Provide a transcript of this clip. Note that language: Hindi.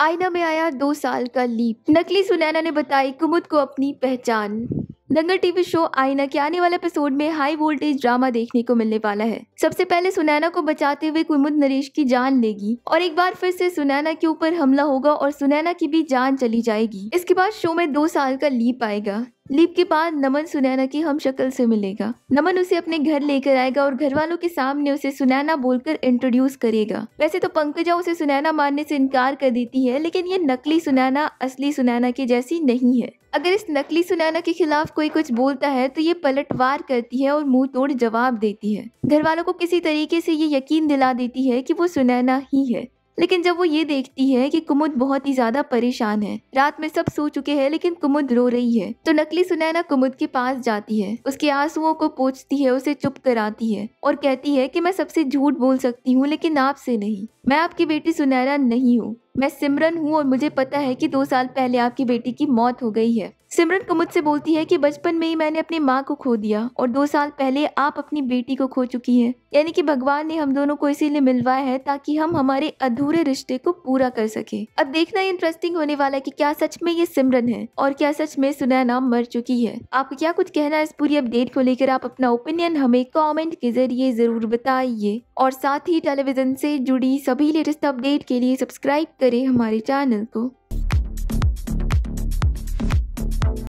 आईना में आया दो साल का लीप नकली सुनैना ने बताई कुमुद को अपनी पहचान दंगल टीवी शो आईना के आने वाले एपिसोड में हाई वोल्टेज ड्रामा देखने को मिलने वाला है सबसे पहले सुनैना को बचाते हुए कुमुद नरेश की जान लेगी और एक बार फिर से सुनैना के ऊपर हमला होगा और सुनैना की भी जान चली जाएगी इसके बाद शो में दो साल का लीप आएगा लीप के बाद नमन सुनैना की हम शक्ल से मिलेगा नमन उसे अपने घर लेकर आएगा और घर वालों के सामने उसे सुनैना बोलकर इंट्रोड्यूस करेगा वैसे तो पंकजा उसे सुनैना मानने से इनकार कर देती है लेकिन ये नकली सुनैना असली सुनैना की जैसी नहीं है अगर इस नकली सुनैना के खिलाफ कोई कुछ बोलता है तो ये पलटवार करती है और मुंह तोड़ जवाब देती है घर वालों को किसी तरीके से ये यकीन दिला देती है कि वो सुनैना ही है लेकिन जब वो ये देखती है कि कुमुद बहुत ही ज्यादा परेशान है रात में सब सो चुके हैं लेकिन कुमुद रो रही है तो नकली सुनैना कुमुद के पास जाती है उसके आंसुओं को पोछती है उसे चुप कराती है और कहती है कि मैं सबसे झूठ बोल सकती हूँ लेकिन आपसे नहीं मैं आपकी बेटी सुनैना नहीं हूँ मैं सिमरन हूँ और मुझे पता है कि दो साल पहले आपकी बेटी की मौत हो गई है सिमरन को से बोलती है कि बचपन में ही मैंने अपनी माँ को खो दिया और दो साल पहले आप अपनी बेटी को खो चुकी हैं यानी कि भगवान ने हम दोनों को इसीलिए मिलवाया है ताकि हम हमारे अधूरे रिश्ते को पूरा कर सके अब देखना इंटरेस्टिंग होने वाला है कि क्या सच में ये सिमरन है और क्या सच में सुनैना मर चुकी है आपको क्या कुछ कहना है इस पूरी अपडेट को लेकर आप अपना ओपिनियन हमें कॉमेंट के जरिए जरूर बताइए और साथ ही टेलीविजन से जुड़ी सभी लेटेस्ट अपडेट के लिए सब्सक्राइब करें हमारे चैनल को